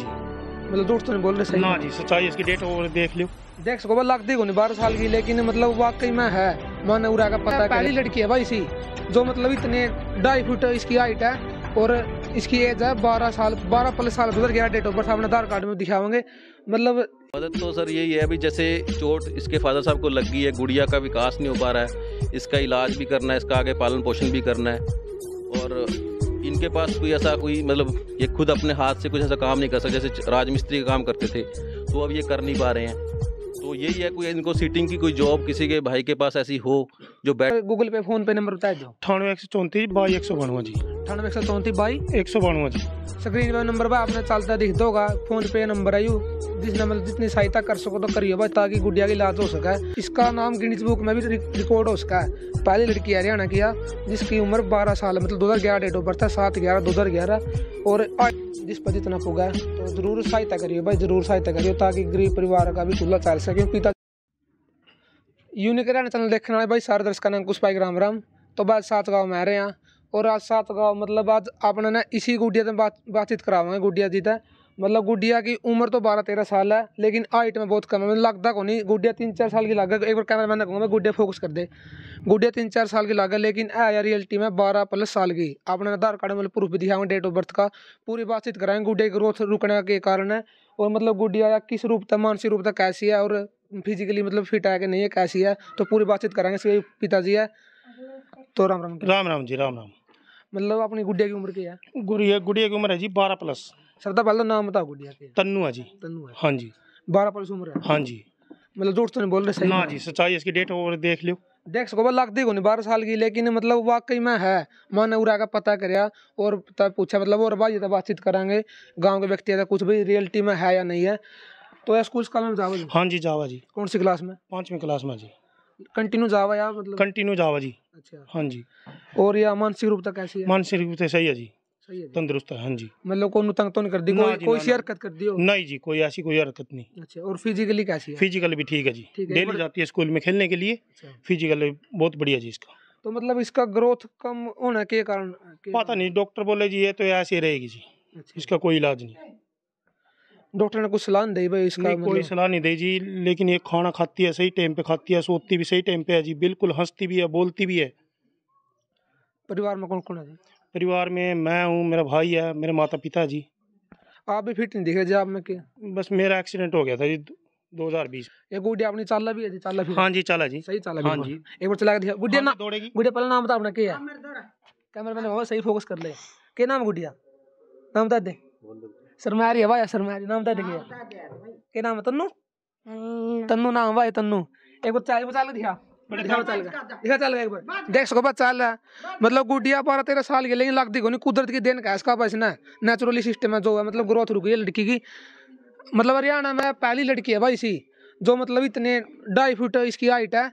मतलब झूठ तो नहीं बोल रहे सही ना जी सच्चाई इसकी डेट और देख लियो देख सको वो लगती नहीं बारह साल की लेकिन मतलब वाकई में है मैंने उरा का पता पहली लड़की है भाई सी जो मतलब इतने ढाई फुट इसकी हाइट है और इसकी एज है बारह साल बारह प्लस साल गुजर गया डेट ऑफ बर्थ अपने आधार कार्ड में दिखाओगे मतलब मदद तो सर यही है अभी जैसे चोट इसके फादर साहब को लग गई है गुड़िया का विकास नहीं हो पा रहा है इसका इलाज भी करना है इसका आगे पालन पोषण भी करना है और इनके पास कोई ऐसा कोई मतलब ये खुद अपने हाथ से कुछ ऐसा काम नहीं कर सकते जैसे राजमिस्त्री का काम करते थे तो अब ये कर नहीं पा रहे हैं तो यही है कोई इनको सीटिंग की कोई जॉब किसी के भाई के पास ऐसी हो जो बैठ गूगल पे फोन पे नंबर बताया दो अठानवे एक सौ चौंतीस बाई एक सौ बानवे जी अठानवे एक सौ चौंतीस बाई एक सौ बानवे जी स्क्रीन पे नंबर पर आपने चलता दिख दोगा फोन पे नंबर आयु जिस नंबर मतलब जितनी सहायता कर सको तो करियो भाई ताकि गुड़िया की इलाज हो सके इसका नाम गिनीज बुक में भी रिकॉर्ड हो सका है पहली लड़की हरियाणा की है जिसकी उम्र बारह साल मतलब दो हज़ार ग्यारह डेट ऑफ बर्थ है सात ग्यारह दो हज़ार ग्यारह और जिस पर जितना है तो जरूर सहायता करिए भाई जरूर सहायता करिए ताकि गरीब परिवार का भी चूल्हा चल सके पिता यूनिक हरियाणा चैनल देखने वाले भाई सारे दर्शकों ने कुछ भाई राम राम तो बाद सात गाँव में आ रहे हैं और आज सात गाँव मतलब आज अपने ना इसी गुडिया से बात बातचीत करावे गुडिया जी से मतलब गुडिया की उम्र तो बारह तेरह साल है लेकिन हाइट में बहुत कम है मतलब लगता को नहीं गुडिया तीन चार साल की लागे एक बार कैमरा मैन कहूँगा मैं गुडिया फोकस कर दे गुडिया तीन चार साल की लागे लेकिन है यार रियलिटी में बारह प्लस साल की आपने आधार कार्ड मतलब प्रूफ भी दिखाएंगे डेट ऑफ बर्थ का पूरी बातचीत कराएंगे गुडिया की ग्रोथ रुकने के कारण है और मतलब गुडिया किस रूप तक मानसिक रूप तक कैसी है और फिजिकली मतलब फिट है कि नहीं है कैसी है तो पूरी बातचीत करेंगे इसके पिताजी है तो राम राम राम राम जी राम राम मतलब अपनी गुड़िया की उम्र की है गुड़िया गुड़िया की उम्र है जी बारह प्लस सर तो पहले तो नाम बताओ गुड़िया की तन्नू है जी तन्नू है हाँ जी बारह प्लस उम्र है हाँ जी मतलब जोर तो नहीं बोल रहे सही ना जी सच्चाई इसकी डेट और देख लियो देख सको लगती को नहीं बारह साल की लेकिन मतलब वाकई में है मन उरा का पता करया और तब पूछा मतलब और भाई तो बातचीत करेंगे गांव के व्यक्ति तो कुछ भी रियलिटी में है या नहीं है तो है स्कूल स्कॉलर जावा जी हां जी जावा जी कौन सी क्लास में पांचवी क्लास में जी कंटिन्यू जावा या मतलब कंटिन्यू जावा जी अच्छा हां जी और या मानसिक रूप तक कैसी है मानसिक रूप से सही है जी तंदुरुस्त है हां जी मतलब को तंग तो नहीं कर दी कोई कोई सी हरकत कर दी हो नहीं जी कोई ऐसी कोई हरकत नहीं अच्छा और फिजिकली कैसी है फिजिकल भी ठीक है जी डेली जाती है स्कूल में खेलने के लिए फिजिकल अच्छा। बहुत बढ़िया जी इसका तो मतलब इसका ग्रोथ कम होने के कारण पता नहीं डॉक्टर बोले जी ये तो ऐसे रहेगी जी अच्छा। इसका कोई इलाज नहीं डॉक्टर ने कुछ सलाह नहीं दी इसका नहीं, कोई मतलब? सलाह नहीं दी जी लेकिन ये खाना खाती है सही टाइम पे खाती है सोती भी सही टाइम पे है जी बिल्कुल हंसती भी है बोलती भी है परिवार में कौन कौन है जी परिवार में मैं हूँ मेरा भाई है मेरे माता पिता जी आप भी फिट नहीं दिखे जी आप में क्या बस मेरा एक्सीडेंट हो गया था जी दो हजार बीस ये गुड़िया अपनी चाला भी है जी चाला हाँ जी चाला जी सही चाला हाँ जी एक बार चला दिया गुड़िया हाँ ना दौड़ेगी गुड़िया पहला नाम बता अपना क्या है हाँ, कैमरा मैंने सही फोकस कर ले क्या नाम गुड़िया नाम बता दे शर्मा है भाई नाम बता देखिए के नाम है तन्नू हम्म। तन्नू नाम भाई तन्नू एक बार चाल चाल दिया मतलब गुडिया बारह तेरह साल की लेकिन लगती कुदरत की देन का इसका बस ना नेचुरली सिस्टम है जो है मतलब ग्रोथ रुकी है लड़की की मतलब हरियाणा में पहली लड़की है भाई सी जो मतलब इतने ढाई फुट इसकी हाइट है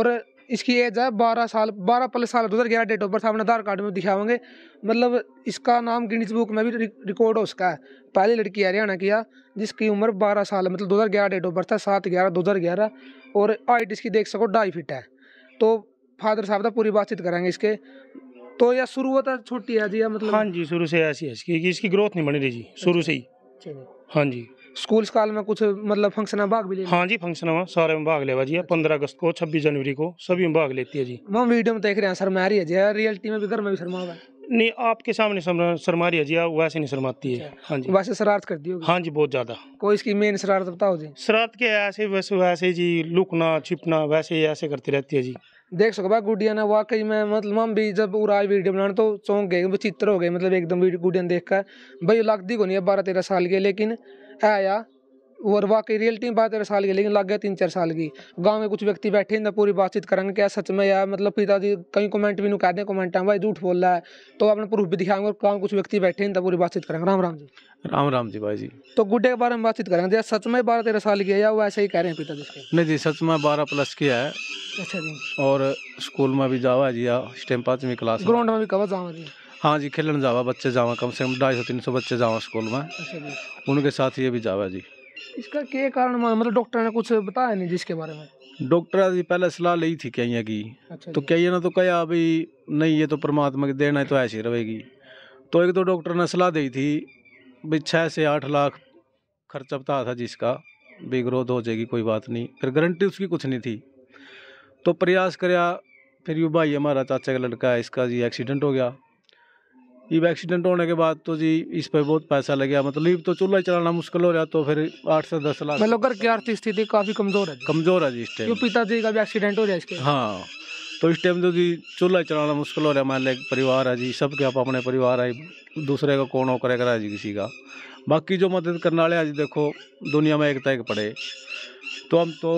और इसकी एज है बारह साल बारह प्लस साल दो हज़ार ग्यारह डेट ऑफ बर्थ अपने आधार कार्ड में दिखाओगे मतलब इसका नाम गिनीज बुक में भी रिकॉर्ड हो सका है पहली लड़की हरियाणा की हाँ, जिसकी उम्र बारह साल मतलब दो हज़ार ग्यारह डेट ऑफ बर्थ है सात ग्यारह दो हज़ार ग्यारह और हाइट इसकी देख सको ढाई फिट है तो फादर साहब तक पूरी बातचीत करेंगे इसके तो यह शुरू शुरुआत छोटी है जी मतलब हाँ जी शुरू से ऐसी है इसकी ग्रोथ नहीं बनी रही जी शुरू से ही अच्छा, हाँ जी स्कूल काल में कुछ मतलब फंक्शन में भाग भी लिया हाँ जी फंक्शन में सारे में भाग लेवा जी पंद्रह अगस्त को छब्बीस जनवरी को सभी में भाग लेती है जी मैं वीडियो में देख रहे हैं शर्मा रही है जी रियलिटी में भी घर में भी शर्मा हुआ नहीं आपके सामने शर्मा रही है जी वैसे नहीं शर्माती है अच्छा। हाँ जी वैसे शरारत करती होगी हाँ जी बहुत ज्यादा कोई इसकी मेन शरारत बताओ जी शरारत के ऐसे वैसे वैसे जी लुकना छिपना वैसे ऐसे करती रहती है जी देख सको भाई गुड़िया ने वाकई में मतलब हम भी जब उराज वीडियो बनाने तो चौंक गए चित्र हो गए मतलब एकदम गुड़िया देख कर भाई लगती को नहीं है बारह तेरह साल की लेकिन आया और वाकई रियलिटी में बारह तेरह साल की लेकिन लग गया तीन चार साल की गांव में कुछ व्यक्ति बैठे हैं पूरी बातचीत करेंगे क्या सच में यार मतलब पिताजी कहीं कमेंट भी कह दें कमेंट भाई झूठ बोल रहा है तो अपने प्रूफ भी दिखाएंगे और गाँव में कुछ व्यक्ति बैठे हैं पूरी बातचीत करेंगे राम राम जी राम राम जी भाई जी तो गुड्डे के बारे में बातचीत करेंगे जैसे सच में बारह तेरह साल की है या वो ऐसे ही कह रहे हैं पिताजी नहीं जी सच में बारह प्लस की है अच्छा जी और स्कूल में भी जावा जी इस टाइम क्लास ग्राउंड में भी कब जावा जी हाँ जी खेलने जावा बच्चे जावा कम से कम ढाई सौ तीन सौ बच्चे जावा स्कूल में अच्छा उनके साथ ये भी जावा जी इसका क्या कारण मतलब डॉक्टर ने कुछ बताया नहीं जिसके बारे में डॉक्टर जी पहले सलाह ली थी कहीं की अच्छा तो कहीं ने तो कहा भाई नहीं ये तो परमात्मा की देना है तो ऐसी रहेगी तो एक तो डॉक्टर ने सलाह दी थी भाई छः से आठ लाख खर्चा बताया था जिसका भी ग्रोथ हो जाएगी कोई बात नहीं फिर गारंटी उसकी कुछ नहीं थी तो प्रयास कराया फिर यू भाई हमारा चाचा का लड़का है इसका जी एक्सीडेंट हो गया ये एक्सीडेंट होने के बाद तो जी इस पर बहुत पैसा लगे मतलब तो चूल्हा चलाना मुश्किल हो रहा तो फिर आठ से दस लाख मतलब घर की आर्थिक स्थिति काफी कमजोर है कमजोर है जी इस टाइम पिताजी का भी एक्सीडेंट हो रहा है इसके हाँ तो इस टाइम तो जी चूल्हा चलाना मुश्किल हो रहा है मान परिवार है जी सब के आप अपने परिवार है दूसरे का कौन हो करेगा जी किसी का बाकी जो मदद करने वाले आज देखो दुनिया में एकता एक पड़े तो हम तो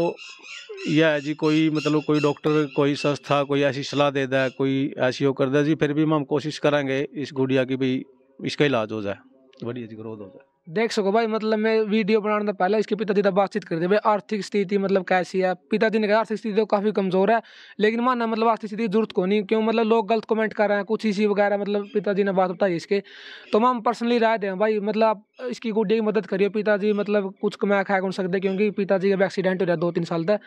यह है जी कोई मतलब कोई डॉक्टर कोई संस्था कोई ऐसी सलाह दे दे कोई ऐसी वो कर दे जी फिर भी हम कोशिश करेंगे इस गुड़िया की भी इसका इलाज हो जाए बढ़िया जी ग्रोथ हो जाए देख सको भाई मतलब मैं वीडियो बनाने से पहले इसके पिताजी से बातचीत कर करते भाई आर्थिक स्थिति मतलब कैसी है पिताजी ने कहा आर्थिक स्थिति तो काफ़ी कमज़ोर है लेकिन मानना मतलब आर्थिक स्थिति जरूरत को नहीं क्यों मतलब लोग गलत कमेंट कर रहे हैं कुछ इसी वगैरह मतलब पिताजी ने बात बताई इसके तो मैम पर्सनली राय दें भाई मतलब आप इसकी गुड्डी की मदद करिए पिताजी मतलब कुछ कमाया खाया कर सकते क्योंकि पिताजी का एक्सीडेंट हो रहा है दो तीन साल तक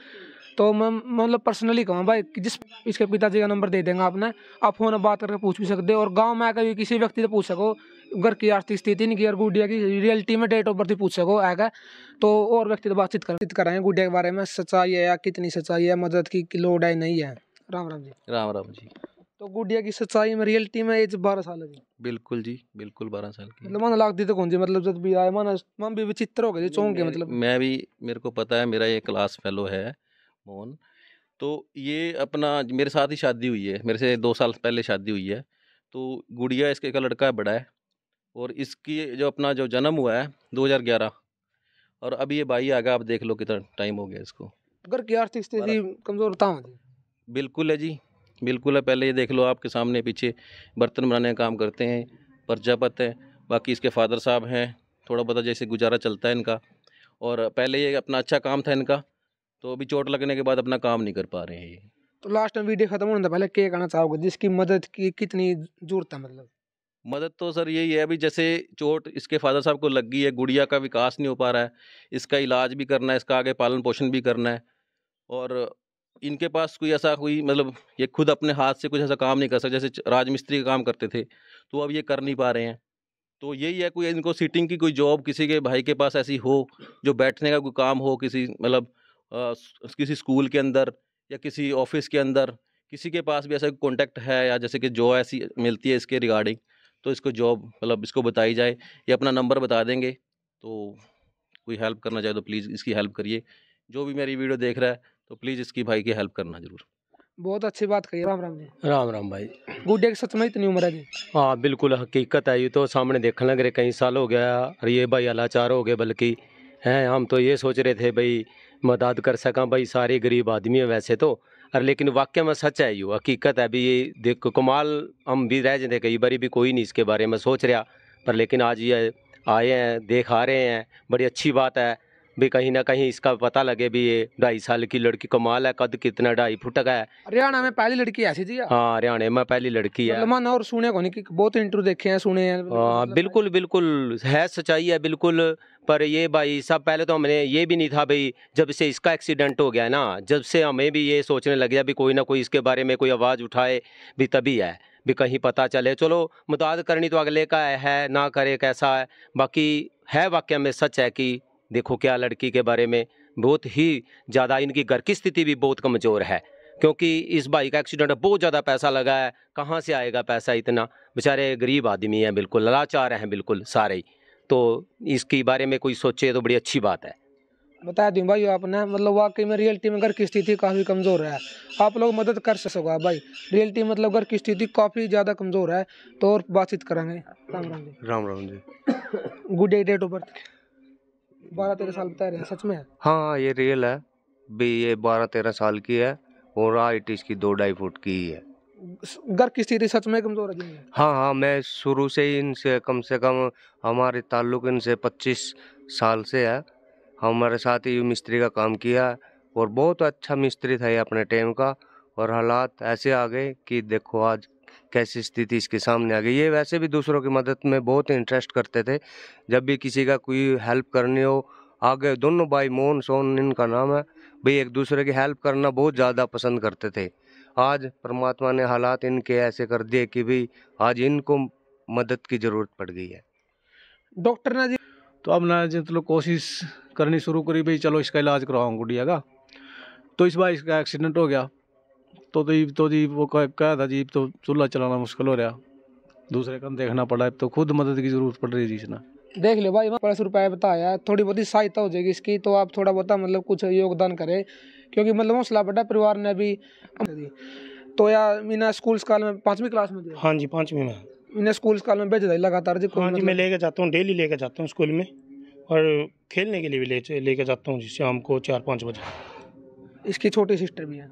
तो मैं मतलब पर्सनली कहूँ भाई जिस इसके पिताजी का नंबर दे देंगे आपने आप फोन बात करके पूछ भी सकते हो और गाँव में आकर भी किसी व्यक्ति से पूछ सको घर की आर्थिक स्थिति नहीं और गुड़िया की रियलिटी में डेट ऑफ बर्थ पूछे को आएगा तो और व्यक्ति तो बातचीत कर कराएंगे गुड़िया के बारे में सच्चाई है या कितनी सच्चाई है मदद की लोड है नहीं है राम राम जी राम राम जी तो गुड़िया की सच्चाई में रियलिटी में एज बारह साल है जी बिल्कुल जी बिल्कुल बारह साल की मतलब मन लाख दी तो कौन जी मतलब जब भी आए मन मन भी विचित्र हो गए चौंक मतलब मैं भी मेरे को पता है मेरा ये क्लास फेलो है मोहन तो ये अपना मेरे साथ ही शादी हुई है मेरे से दो साल पहले शादी हुई है तो गुड़िया इसके का लड़का बड़ा है और इसकी जो अपना जो जन्म हुआ है 2011 और अभी ये भाई गया आप देख लो कितना टाइम हो गया इसको अगर की आर्थिक स्थिति कमज़ोर था बिल्कुल है जी बिल्कुल है पहले ये देख लो आपके सामने पीछे बर्तन बनाने का काम करते हैं प्रजापत है बाकी इसके फादर साहब हैं थोड़ा बहुत जैसे गुजारा चलता है इनका और पहले ये अपना अच्छा काम था इनका तो अभी चोट लगने के बाद अपना काम नहीं कर पा रहे हैं ये तो लास्ट में वीडियो खत्म होने पहले क्या कहना चाहोगे जिसकी मदद की कितनी जरूरत है मतलब मदद तो सर यही है अभी जैसे चोट इसके फादर साहब को लग गई है गुड़िया का विकास नहीं हो पा रहा है इसका इलाज भी करना है इसका आगे पालन पोषण भी करना है और इनके पास कोई ऐसा कोई मतलब ये खुद अपने हाथ से कुछ ऐसा काम नहीं कर सकते जैसे राजमिस्त्री का काम करते थे तो अब ये कर नहीं पा रहे हैं तो यही है कोई इनको सीटिंग की कोई जॉब किसी के भाई के पास ऐसी हो जो बैठने का कोई काम हो किसी मतलब किसी स्कूल के अंदर या किसी ऑफिस के अंदर किसी के पास भी ऐसा कॉन्टैक्ट है या जैसे कि जॉब ऐसी मिलती है इसके रिगार्डिंग तो इसको जॉब मतलब इसको बताई जाए या अपना नंबर बता देंगे तो कोई हेल्प करना चाहे तो प्लीज़ इसकी हेल्प करिए जो भी मेरी वीडियो देख रहा है तो प्लीज़ इसकी भाई की हेल्प करना ज़रूर बहुत अच्छी बात कही राम राम जी राम राम भाई गुड की सच में इतनी उम्र है जी हाँ बिल्कुल हकीकत है ये तो सामने देखने लग रहे कई साल हो गया अरे ये भाई अलाचार हो गए बल्कि हैं हम तो ये सोच रहे थे भाई मदद कर सका भाई सारे गरीब आदमी है वैसे तो और लेकिन वाक्य में सच है यू हकीकत है भी ये देखो कमाल हम भी रह जाते कई बार भी कोई नहीं इसके बारे में सोच रहा पर लेकिन आज ये आए हैं देख आ रहे हैं बड़ी अच्छी बात है भी कहीं ना कहीं इसका पता लगे भी ये ढाई साल की लड़की कमाल है कद कितना ढाई फुट का है हरियाणा में पहली लड़की ऐसी थी हाँ हरियाणा में पहली लड़की है मन और सुने को नहीं बहुत इंटरव्यू देखे हैं सुने हैं हाँ बिल्कुल बिल्कुल है सच्चाई है बिल्कुल पर ये भाई सब पहले तो हमने ये भी नहीं था भाई जब से इसका एक्सीडेंट हो गया ना जब से हमें भी ये सोचने लग गया भी कोई ना कोई इसके बारे में कोई आवाज़ उठाए भी तभी है भी कहीं पता चले चलो मुताद करनी तो अगले का है ना करे कैसा है बाकी है वाक्य में सच है कि देखो क्या लड़की के बारे में बहुत ही ज़्यादा इनकी घर की स्थिति भी बहुत कमज़ोर है क्योंकि इस भाई का एक्सीडेंट बहुत ज़्यादा पैसा लगा है कहाँ से आएगा पैसा इतना बेचारे गरीब आदमी हैं बिल्कुल लाचार हैं बिल्कुल सारे ही तो इसके बारे में कोई सोचे तो बड़ी अच्छी बात है बता दूँ भाई आपने मतलब वाकई में रियलिटी में घर की स्थिति काफ़ी कमज़ोर है आप लोग मदद कर सकोगा भाई रियलिटी मतलब घर की स्थिति काफ़ी ज़्यादा कमज़ोर है तो और बातचीत करेंगे Ram Ram ji Ram Ram ji good day date of birth बारह तेरह साल बता रहे हैं सच में हाँ ये रियल है भी ये बारह तेरह साल की है और हाइट इसकी दो ढाई फुट की ही है घर की स्थिति सच में कमजोर है हाँ हाँ मैं शुरू से ही इनसे कम से कम हमारे ताल्लुक इनसे पच्चीस साल से है हमारे साथ ही मिस्त्री का काम किया और बहुत अच्छा मिस्त्री था ये अपने टाइम का और हालात ऐसे आ गए कि देखो आज कैसी स्थिति इसके सामने आ गई ये वैसे भी दूसरों की मदद में बहुत इंटरेस्ट करते थे जब भी किसी का कोई हेल्प करनी हो आ गए दोनों भाई मोहन सोन इनका नाम है भाई एक दूसरे की हेल्प करना बहुत ज़्यादा पसंद करते थे आज परमात्मा ने हालात इनके ऐसे कर दिए कि भाई आज इनको मदद की ज़रूरत पड़ गई है डॉक्टर ने जी तो अब ना जी तो कोशिश करनी शुरू करी भाई चलो इसका इलाज करवाऊँ गुड़िया का तो इस बार इसका एक्सीडेंट हो गया तो जी तो जी वो कह कहा था जी तो चूल्हा चलाना मुश्किल हो रहा दूसरे काम देखना पड़ा है तो खुद मदद की जरूरत पड़ रही थी जी इसने देख लो भाई पाँच रुपया बताया थोड़ी बहुत सहायता हो जाएगी इसकी तो आप थोड़ा बहुत मतलब कुछ योगदान करें क्योंकि मतलब हौसला बड़ा परिवार ने भी तो यार मीना स्कूल काल में पाँचवीं क्लास में हाँ जी पाँचवीं में इन्हें स्कूल काल में भेज लगातार जी हाँ जी मतलब। मैं लेके जाता हूँ डेली लेके जाता हूँ स्कूल में और खेलने के लिए भी लेके ले जाता हूँ जी शाम को चार पाँच बजे इसकी छोटी सिस्टर भी है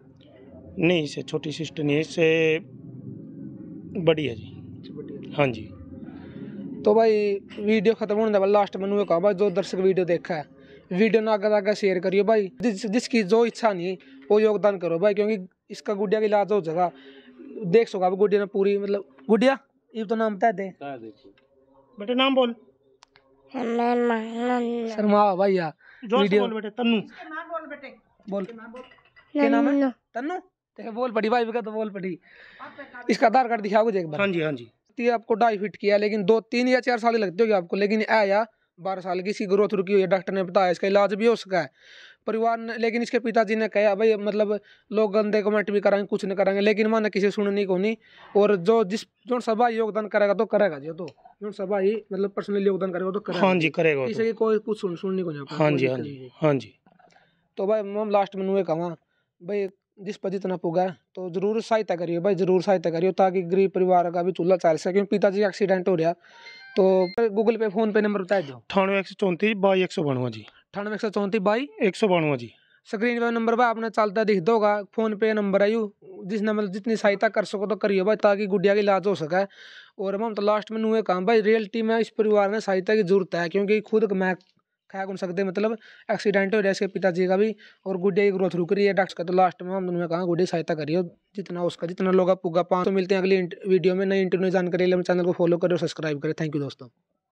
नहीं इससे छोटी सिस्टर नहीं इससे बड़ी है जी हाँ जी तो भाई वीडियो खत्म होने वाला लास्ट मैंने कहा भाई जो दर्शक वीडियो देखा है वीडियो ना आगे आगे शेयर करियो भाई जिस जिसकी जो इच्छा नहीं वो योगदान करो भाई क्योंकि इसका गुड़िया का इलाज हो जाएगा देख सोगा आप गुड़िया ने पूरी मतलब गुड़िया ये तो नाम बता दे बेटे नाम बोल हम्म, शर्मा भैया वीडियो बोल बेटे तन्नू बोल बेटे बोल के नाम है तन्नू देखे बोल पड़ी भाई का तो बॉल पड़ी इसका आधार कार्ड एक बार हाँ जी हाँ जी आपको ढाई फिट किया लेकिन दो तीन या चार साल लगते होगी आपको लेकिन आया बारह साल की इसकी ग्रोथ रुकी हुई है डॉक्टर ने बताया इसका इलाज भी हो सका है परिवार ने लेकिन इसके पिताजी ने कहा भाई मतलब लोग गंदे कमेंट भी करेंगे कुछ नहीं करेंगे लेकिन वहाँ ने किसी सुननी को नहीं और जो जिस जो सभा योगदान करेगा तो करेगा जो तो जो सभा ही मतलब पर्सनली योगदान करेगा तो करेगा हाँ जी करेगा तो। इसलिए कोई कुछ सुन सुनने को नहीं हाँ जी हाँ जी हाँ जी तो भाई मैम लास्ट में कहा भाई जिस पर जितना पुगा है तो ज़रूर सहायता करियो भाई ज़रूर सहायता करियो ताकि गरीब परिवार का भी चूल्हा चल सके क्योंकि पिताजी का एक्सीडेंट हो रहा तो गूगल पे फोन पे नंबर बताए दो अठानवे एक सौ चौंतीस बाई एक सौ बानवे जी अठानवे एक सौ चौंतीस बाई एक सौ बानवे जी स्क्रीन पे नंबर भाई अपना चलता दिख दोगा फोन पे नंबर आयु जिस नंबर जितनी सहायता कर सको तो करियो भाई ताकि गुडिया की इलाज हो सके और हम तो लास्ट में नुए काम भाई रियलिटी में इस परिवार ने सहायता की जरूरत है क्योंकि खुद मैं खा कौन सकते मतलब एक्सीडेंट हो रहा है इसके पिताजी का भी और गुडिया की ग्रोथ रुक रही है डॉक्टर का तो लास्ट में हम उन्होंने कहा गुडिया सहायता करिए जितना उसका जितना लोग पुगा पाँच तो मिलते हैं अगली वीडियो में नई इंटरव्यू जानकारी चैनल को फॉलो करें और सब्सक्राइब करें थैंक यू दोस्तों